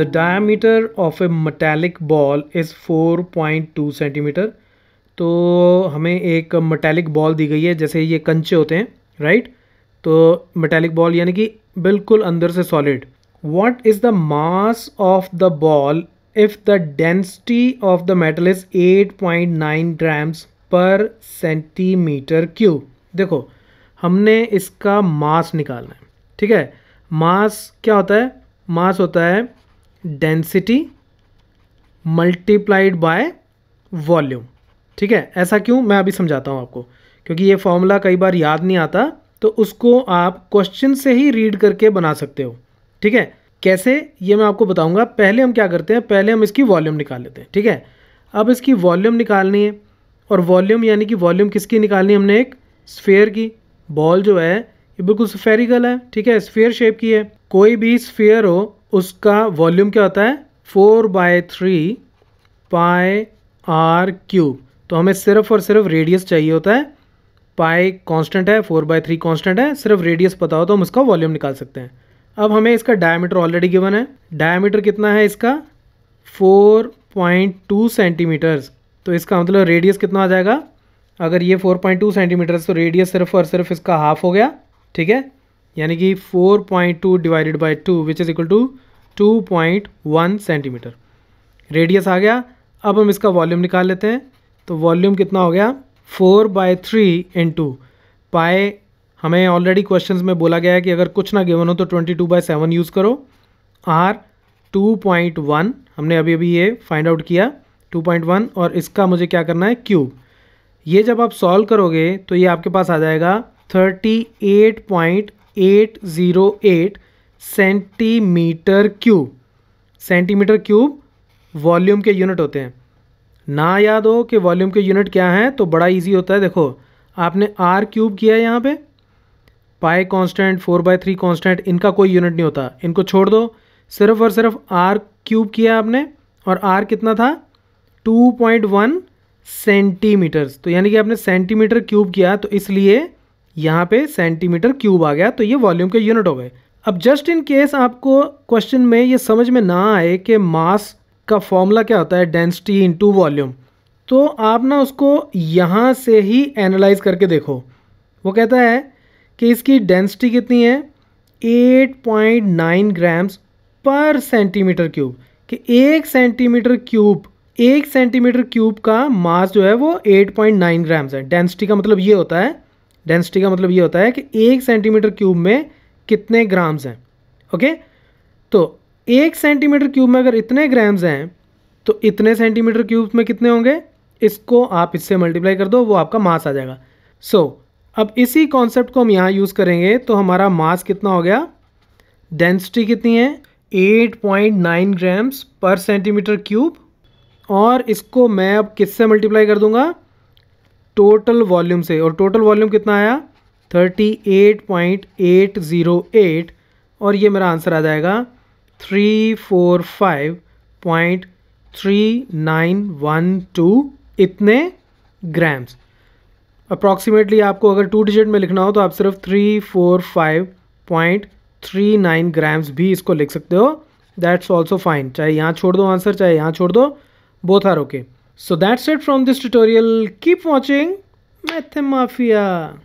The diameter of a metallic ball is 4.2 centimetre तो हमें एक मेटेलिक बॉल दी गई है जैसे ये कंचे होते हैं राइट right? तो मेटेलिक बॉल यानी कि बिल्कुल अंदर से solid what is the mass of the ball if the density of the metal is 8.9 grams per centimetre cube देखो हमने इसका मास निकालना है ठीक है मास क्या होता है मास होता है डेंसिटी मल्टीप्लाइड बाय वॉल्यूम ठीक है ऐसा क्यों मैं अभी समझाता हूँ आपको क्योंकि ये फॉर्मूला कई बार याद नहीं आता तो उसको आप क्वेश्चन से ही रीड करके बना सकते हो ठीक है कैसे ये मैं आपको बताऊंगा पहले हम क्या करते हैं पहले हम इसकी वॉल्यूम निकाल लेते हैं ठीक है अब इसकी वॉल्यूम निकालनी है और वॉल्यूम यानी कि वॉल्यूम किसकी निकालनी है हमने एक स्फेयर की बॉल जो है ये बिल्कुल स्फेरिकल है ठीक है स्फेयर शेप की है कोई भी स्फेयर हो उसका वॉल्यूम क्या होता है four by three pi R cube तो हमें सिर्फ और सिर्फ रेडियस चाहिए होता है पाए कांस्टेंट है फोर बाय थ्री कॉन्स्टेंट है सिर्फ रेडियस पता हो तो हम उसका वॉल्यूम निकाल सकते हैं अब हमें इसका डायमीटर ऑलरेडी गिवन है डायमीटर कितना है इसका फोर पॉइंट टू सेंटीमीटर्स तो इसका मतलब रेडियस कितना आ जाएगा अगर ये फोर पॉइंट टू सेंटीमीटर्स तो रेडियस सिर्फ और सिर्फ इसका हाफ हो गया ठीक है यानी कि 4.2 point two divided by two which is equal to two point one centimetre radius आ गया अब हम इसका वॉल्यूम निकाल लेते हैं तो वॉल्यूम कितना हो गया four by three in two pi हमें ऑलरेडी क्वेश्चन में बोला गया है कि अगर कुछ ना गिवन हो तो twenty two by seven use करो आर टू पॉइंट वन हमने अभी अभी ये फाइंड आउट किया टू पॉइंट वन और इसका मुझे क्या करना है क्यूब ये जब आप सॉल्व करोगे तो ये आपके पास आ जाएगा thirty eight point eight zero eight centimetre cube centimetre cube volume के यूनिट होते हैं ना याद हो कि वॉल्यूम के यूनिट क्या हैं तो बड़ा इजी होता है देखो आपने आर क्यूब किया है यहाँ पे pi constant four by three constant इनका कोई यूनिट नहीं होता इनको छोड़ दो सिर्फ और सिर्फ आर क्यूब किया आपने और आर कितना था टू पॉइंट वन सेंटीमीटर्स तो यानी कि आपने सेंटीमीटर क्यूब किया तो इसलिए यहाँ पे सेंटीमीटर क्यूब आ गया तो ये वॉल्यूम के यूनिट हो गए अब जस्ट इन केस आपको क्वेश्चन में ये समझ में ना आए कि मास का फॉर्मूला क्या होता है डेंसिटी इनटू वॉल्यूम तो आप ना उसको यहाँ से ही एनालाइज करके देखो वो कहता है कि इसकी डेंसिटी कितनी है 8.9 ग्राम्स पर सेंटीमीटर क्यूब कि एक सेंटीमीटर क्यूब एक सेंटीमीटर क्यूब का मास जो है वो 8.9 ग्राम्स है डेंसिटी का मतलब ये होता है डेंसिटी का मतलब ये होता है कि एक सेंटीमीटर क्यूब में कितने ग्राम्स हैं ओके तो एक सेंटीमीटर क्यूब में अगर इतने ग्राम्स हैं तो इतने सेंटीमीटर क्यूब में कितने होंगे इसको आप इससे मल्टीप्लाई कर दो वो आपका मास आ जाएगा सो so, अब इसी कॉन्सेप्ट को हम यहाँ यूज़ करेंगे तो हमारा मास कितना हो गया डेंसिटी कितनी है 8.9 ग्राम्स पर सेंटीमीटर क्यूब और इसको मैं अब किससे मल्टीप्लाई कर दूंगा टोटल वॉल्यूम से और टोटल वॉल्यूम कितना आया 38.808 और ये मेरा आंसर आ जाएगा 345.3912 इतने ग्राम्स अप्रॉक्सीमेटली आपको अगर टू डिजिट में लिखना हो तो आप सिर्फ 345.39 ग्राम्स भी इसको लिख सकते हो दैट्स ऑल्सो फाइन चाहे यहाँ छोड़ दो आंसर चाहे यहाँ छोड़ दो both are okay okay. So that's it from this tutorial. Keep watching Mathemafia. Mafia.